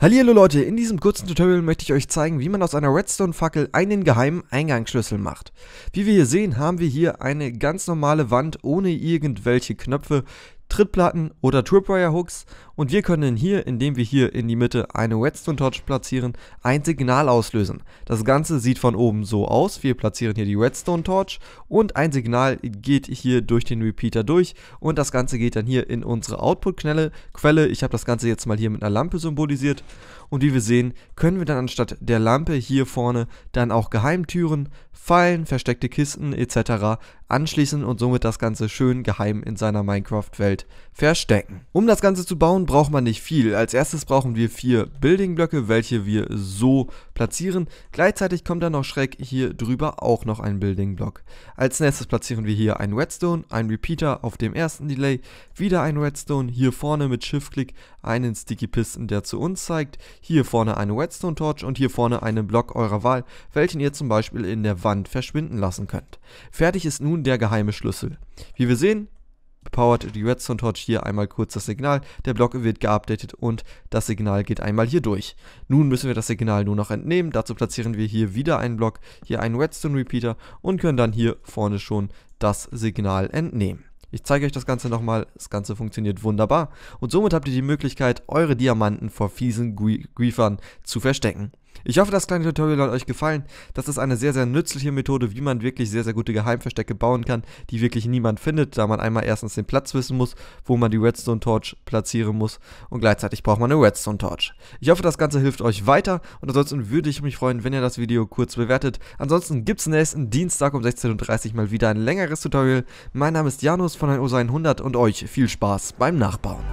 Hallo Leute, in diesem kurzen Tutorial möchte ich euch zeigen, wie man aus einer Redstone-Fackel einen geheimen Eingangsschlüssel macht. Wie wir hier sehen, haben wir hier eine ganz normale Wand ohne irgendwelche Knöpfe, Trittplatten oder Tripwire Hooks und wir können hier, indem wir hier in die Mitte eine Redstone Torch platzieren, ein Signal auslösen. Das Ganze sieht von oben so aus, wir platzieren hier die Redstone Torch und ein Signal geht hier durch den Repeater durch und das Ganze geht dann hier in unsere Output-Quelle. Ich habe das Ganze jetzt mal hier mit einer Lampe symbolisiert und wie wir sehen, können wir dann anstatt der Lampe hier vorne dann auch Geheimtüren, Fallen, versteckte Kisten etc anschließen und somit das Ganze schön geheim in seiner Minecraft-Welt verstecken. Um das Ganze zu bauen, braucht man nicht viel. Als erstes brauchen wir vier Building-Blöcke, welche wir so platzieren. Gleichzeitig kommt dann noch schräg hier drüber auch noch ein Building-Block. Als nächstes platzieren wir hier einen Redstone, einen Repeater auf dem ersten Delay, wieder einen Redstone, hier vorne mit Shift-Klick einen Sticky pisten der zu uns zeigt, hier vorne eine Redstone Torch und hier vorne einen Block eurer Wahl, welchen ihr zum Beispiel in der Wand verschwinden lassen könnt. Fertig ist nun der geheime Schlüssel. Wie wir sehen, powert die Redstone Torch hier einmal kurz das Signal, der Block wird geupdatet und das Signal geht einmal hier durch. Nun müssen wir das Signal nur noch entnehmen, dazu platzieren wir hier wieder einen Block, hier einen Redstone Repeater und können dann hier vorne schon das Signal entnehmen. Ich zeige euch das Ganze nochmal, das Ganze funktioniert wunderbar und somit habt ihr die Möglichkeit, eure Diamanten vor fiesen Griefern zu verstecken. Ich hoffe, das kleine Tutorial hat euch gefallen. Das ist eine sehr, sehr nützliche Methode, wie man wirklich sehr, sehr gute Geheimverstecke bauen kann, die wirklich niemand findet, da man einmal erstens den Platz wissen muss, wo man die Redstone Torch platzieren muss und gleichzeitig braucht man eine Redstone Torch. Ich hoffe, das Ganze hilft euch weiter und ansonsten würde ich mich freuen, wenn ihr das Video kurz bewertet. Ansonsten gibt es nächsten Dienstag um 16.30 Uhr mal wieder ein längeres Tutorial. Mein Name ist Janus von 100 und euch viel Spaß beim Nachbauen.